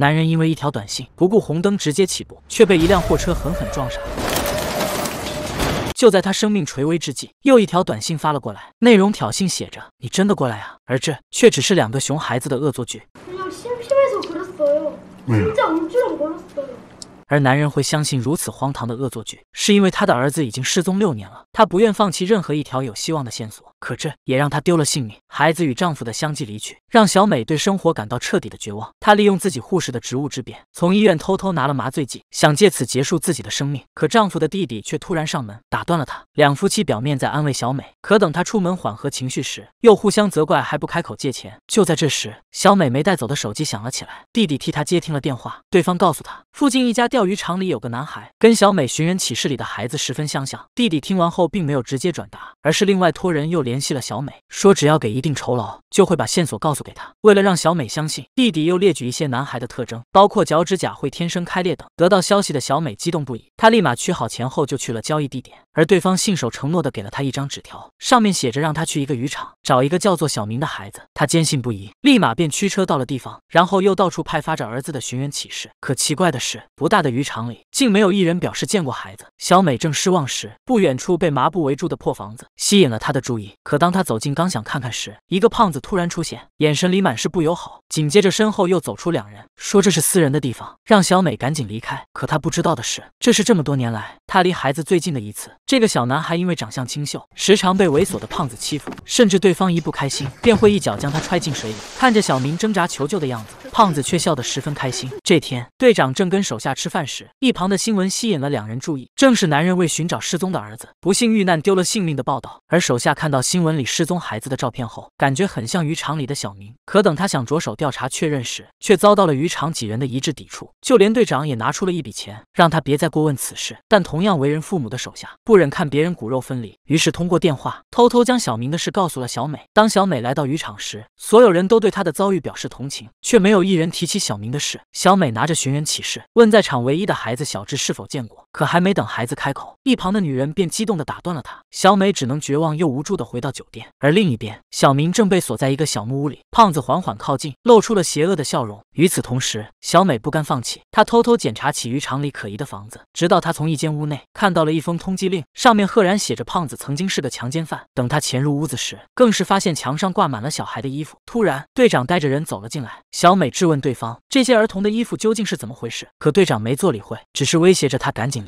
男人因为一条短信不顾红灯直接起步，却被一辆货车狠狠撞上。就在他生命垂危之际，又一条短信发了过来，内容挑衅写着：“你真的过来啊？”而这却只是两个熊孩子的恶作剧。而男人会相信如此荒唐的恶作剧，是因为他的儿子已经失踪六年了，他不愿放弃任何一条有希望的线索。可这也让她丢了性命，孩子与丈夫的相继离去，让小美对生活感到彻底的绝望。她利用自己护士的职务之便，从医院偷偷拿了麻醉剂，想借此结束自己的生命。可丈夫的弟弟却突然上门打断了她。两夫妻表面在安慰小美，可等她出门缓和情绪时，又互相责怪，还不开口借钱。就在这时，小美没带走的手机响了起来，弟弟替她接听了电话，对方告诉她，附近一家钓鱼场里有个男孩，跟小美寻人启事里的孩子十分相像。弟弟听完后，并没有直接转达，而是另外托人又。联系了小美，说只要给一定酬劳，就会把线索告诉给她。为了让小美相信，弟弟又列举一些男孩的特征，包括脚趾甲会天生开裂等。得到消息的小美激动不已，她立马取好钱后就去了交易地点，而对方信守承诺的给了她一张纸条，上面写着让她去一个渔场找一个叫做小明的孩子。她坚信不疑，立马便驱车到了地方，然后又到处派发着儿子的寻人启事。可奇怪的是，不大的渔场里竟没有一人表示见过孩子。小美正失望时，不远处被麻布围住的破房子吸引了她的注意。可当他走近，刚想看看时，一个胖子突然出现，眼神里满是不友好。紧接着，身后又走出两人，说这是私人的地方，让小美赶紧离开。可他不知道的是，这是这么多年来他离孩子最近的一次。这个小男孩因为长相清秀，时常被猥琐的胖子欺负，甚至对方一不开心，便会一脚将他踹进水里。看着小明挣扎求救的样子，胖子却笑得十分开心。这天，队长正跟手下吃饭时，一旁的新闻吸引了两人注意，正是男人为寻找失踪的儿子，不幸遇难，丢了性命的报道。而手下看到。新闻里失踪孩子的照片后，感觉很像渔场里的小明。可等他想着手调查确认时，却遭到了渔场几人的一致抵触，就连队长也拿出了一笔钱，让他别再过问此事。但同样为人父母的手下，不忍看别人骨肉分离，于是通过电话偷偷将小明的事告诉了小美。当小美来到渔场时，所有人都对她的遭遇表示同情，却没有一人提起小明的事。小美拿着寻人启事，问在场唯一的孩子小智是否见过。可还没等孩子开口，一旁的女人便激动地打断了他。小美只能绝望又无助地回到酒店。而另一边，小明正被锁在一个小木屋里，胖子缓缓靠近，露出了邪恶的笑容。与此同时，小美不甘放弃，她偷偷检查起渔场里可疑的房子，直到她从一间屋内看到了一封通缉令，上面赫然写着胖子曾经是个强奸犯。等她潜入屋子时，更是发现墙上挂满了小孩的衣服。突然，队长带着人走了进来，小美质问对方这些儿童的衣服究竟是怎么回事。可队长没做理会，只是威胁着她赶紧。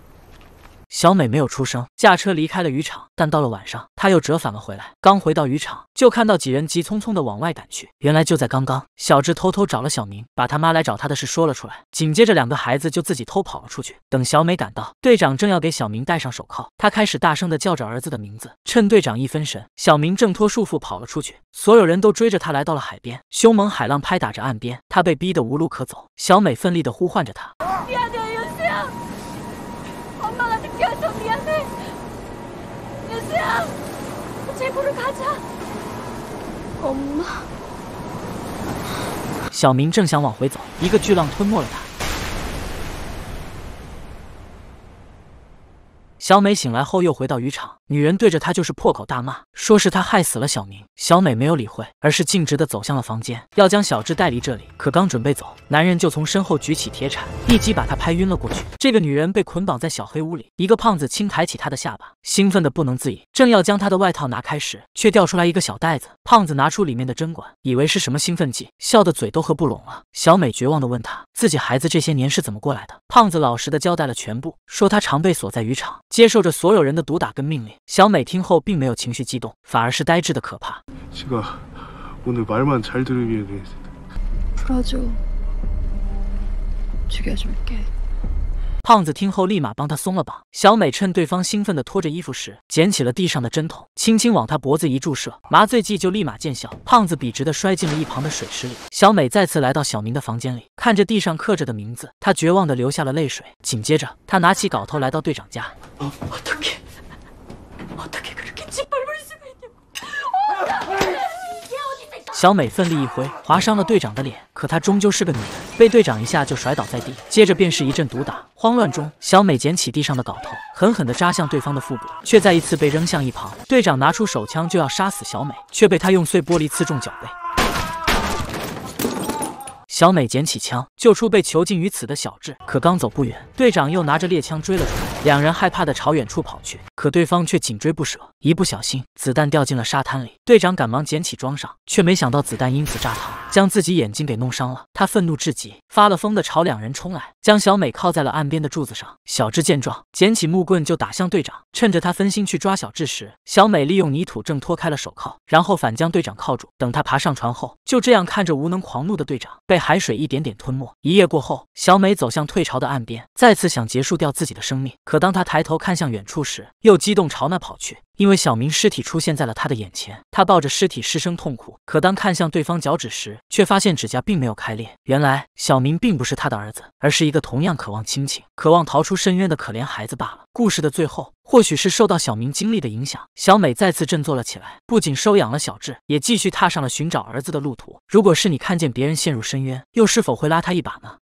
小美没有出声，驾车离开了渔场。但到了晚上，她又折返了回来。刚回到渔场，就看到几人急匆匆的往外赶去。原来就在刚刚，小智偷偷找了小明，把他妈来找他的事说了出来。紧接着，两个孩子就自己偷跑了出去。等小美赶到，队长正要给小明戴上手铐，他开始大声的叫着儿子的名字。趁队长一分神，小明挣脱束缚跑了出去。所有人都追着他来到了海边，凶猛海浪拍打着岸边，他被逼得无路可走。小美奋力的呼唤着他。姐姐，我进不去，快救！妈妈！小明正想往回走，一个巨浪吞没了他。小美醒来后又回到渔场，女人对着她就是破口大骂，说是她害死了小明。小美没有理会，而是径直的走向了房间，要将小智带离这里。可刚准备走，男人就从身后举起铁铲，一击把他拍晕了过去。这个女人被捆绑在小黑屋里，一个胖子轻抬起她的下巴，兴奋的不能自已，正要将她的外套拿开时，却掉出来一个小袋子。胖子拿出里面的针管，以为是什么兴奋剂，笑得嘴都合不拢了。小美绝望的问他。自己孩子这些年是怎么过来的？胖子老实的交代了全部，说他常被锁在渔场，接受着所有人的毒打跟命令。小美听后并没有情绪激动，反而是呆滞的可怕。胖子听后，立马帮他松了绑。小美趁对方兴奋地脱着衣服时，捡起了地上的针筒，轻轻往他脖子一注射，麻醉剂就立马见效。胖子笔直的摔进了一旁的水池里。小美再次来到小明的房间里，看着地上刻着的名字，她绝望的流下了泪水。紧接着，她拿起镐头来到队长家。小美奋力一挥，划伤了队长的脸。可她终究是个女人。被队长一下就甩倒在地，接着便是一阵毒打。慌乱中，小美捡起地上的镐头，狠狠的扎向对方的腹部，却再一次被扔向一旁。队长拿出手枪就要杀死小美，却被她用碎玻璃刺中脚背。小美捡起枪，救出被囚禁于此的小智，可刚走不远，队长又拿着猎枪追了出来。两人害怕的朝远处跑去，可对方却紧追不舍。一不小心，子弹掉进了沙滩里。队长赶忙捡起装上，却没想到子弹因此炸膛，将自己眼睛给弄伤了。他愤怒至极，发了疯的朝两人冲来，将小美靠在了岸边的柱子上。小智见状，捡起木棍就打向队长。趁着他分心去抓小智时，小美利用泥土正脱开了手铐，然后反将队长铐住。等他爬上船后，就这样看着无能狂怒的队长被海水一点点吞没。一夜过后，小美走向退潮的岸边，再次想结束掉自己的生命。可当他抬头看向远处时，又激动朝那跑去，因为小明尸体出现在了他的眼前。他抱着尸体失声痛哭。可当看向对方脚趾时，却发现指甲并没有开裂。原来小明并不是他的儿子，而是一个同样渴望亲情、渴望逃出深渊的可怜孩子罢了。故事的最后，或许是受到小明经历的影响，小美再次振作了起来，不仅收养了小智，也继续踏上了寻找儿子的路途。如果是你看见别人陷入深渊，又是否会拉他一把呢？